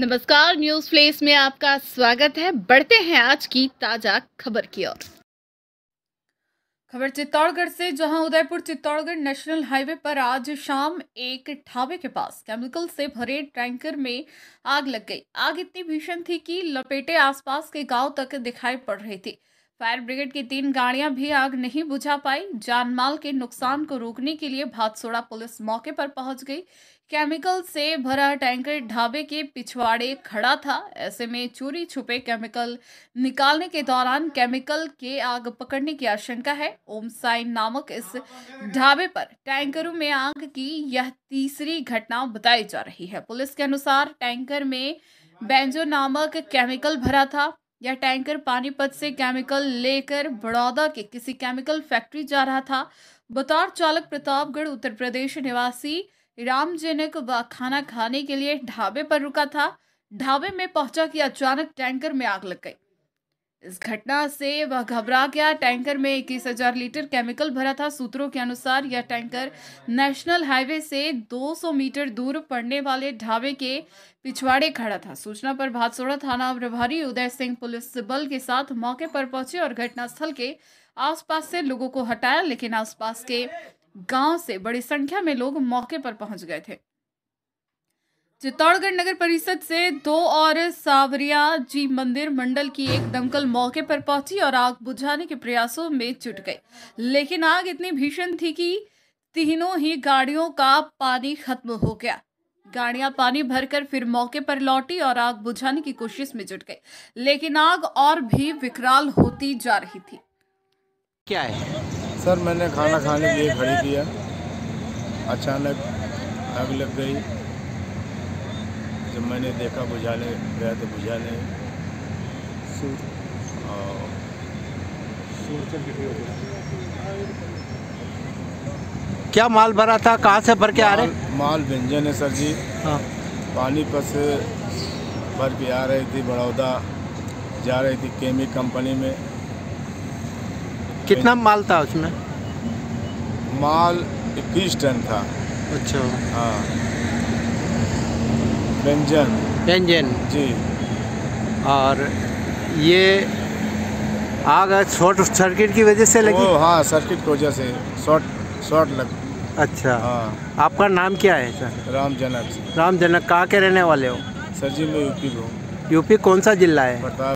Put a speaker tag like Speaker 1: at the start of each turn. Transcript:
Speaker 1: नमस्कार news place में आपका स्वागत है बढ़ते हैं आज की ताजा खबर की ओर खबर चित्तौड़गढ़ से जहां उदयपुर चित्तौड़गढ़ नेशनल हाईवे पर आज शाम एक ढाबे के पास केमिकल से भरे टैंकर में आग लग गई आग इतनी भीषण थी कि लपेटे आसपास के गांव तक दिखाई पड़ रही थी फायर ब्रिगेड की तीन गाड़ियां भी आग नहीं बुझा पाई जानमाल के नुकसान को रोकने के लिए भातसोड़ा पुलिस मौके पर पहुंच गई केमिकल से भरा टैंकर ढाबे के पिछवाड़े खड़ा था ऐसे में चोरी छुपे केमिकल निकालने के दौरान केमिकल के आग पकड़ने की आशंका है ओम साइन नामक इस ढाबे पर टैंकरों में आग की यह तीसरी घटना बताई जा रही है पुलिस के अनुसार टैंकर में बैंजो नामक केमिकल भरा था यह टैंकर पानीपत से केमिकल लेकर बड़ौदा के किसी केमिकल फैक्ट्री जा रहा था बतौर चालक प्रतापगढ़ उत्तर प्रदेश निवासी रामजनक व खाना खाने के लिए ढाबे पर रुका था ढाबे में पहुंचा कि अचानक टैंकर में आग लग गई इस घटना से वह घबरा गया टैंकर में इक्कीस हजार लीटर केमिकल भरा था सूत्रों के अनुसार यह टैंकर नेशनल हाईवे से 200 मीटर दूर पड़ने वाले ढाबे के पिछवाड़े खड़ा था सूचना पर भादसोड़ा थाना प्रभारी उदय सिंह पुलिस बल के साथ मौके पर पहुंचे और घटनास्थल के आसपास से लोगों को हटाया लेकिन आसपास के गांव से बड़ी संख्या में लोग मौके पर पहुंच गए थे चित्तौड़गढ़ नगर परिषद से दो और सावरिया जी मंदिर मंडल की एक दमकल मौके पर पहुंची और आग बुझाने के प्रयासों में जुट गई लेकिन आग इतनी भीषण थी कि तीनों ही गाड़ियों का पानी खत्म हो गया गाड़ियां पानी भरकर फिर मौके पर लौटी और आग बुझाने की कोशिश में जुट गई लेकिन आग और भी विकराल होती जा रही थी क्या है सर मैंने खाना खाने के लिए खड़ी किया अचानक आग लग गई जब मैंने देखा बुझाने गया तो बुझाने हाँ। क्या माल भरा था कहाँ से भर के आ रहे माल व्यंजन है सर जी हाँ पर से भर के आ रही थी बड़ौदा जा रही थी केमी कंपनी में कितना माल था उसमें माल इक्कीस टन था अच्छा हाँ व्यंजन व्यंजन जी और ये आग शॉर्ट सर्किट की वजह से लगी हाँ सर्किट की वजह से शॉर्ट शॉर्ट लग अच्छा हाँ आपका नाम क्या है सर राम जनक राम जनक कहाँ के रहने वाले हो सर जी मैं यूपी को हूँ यूपी कौन सा जिला है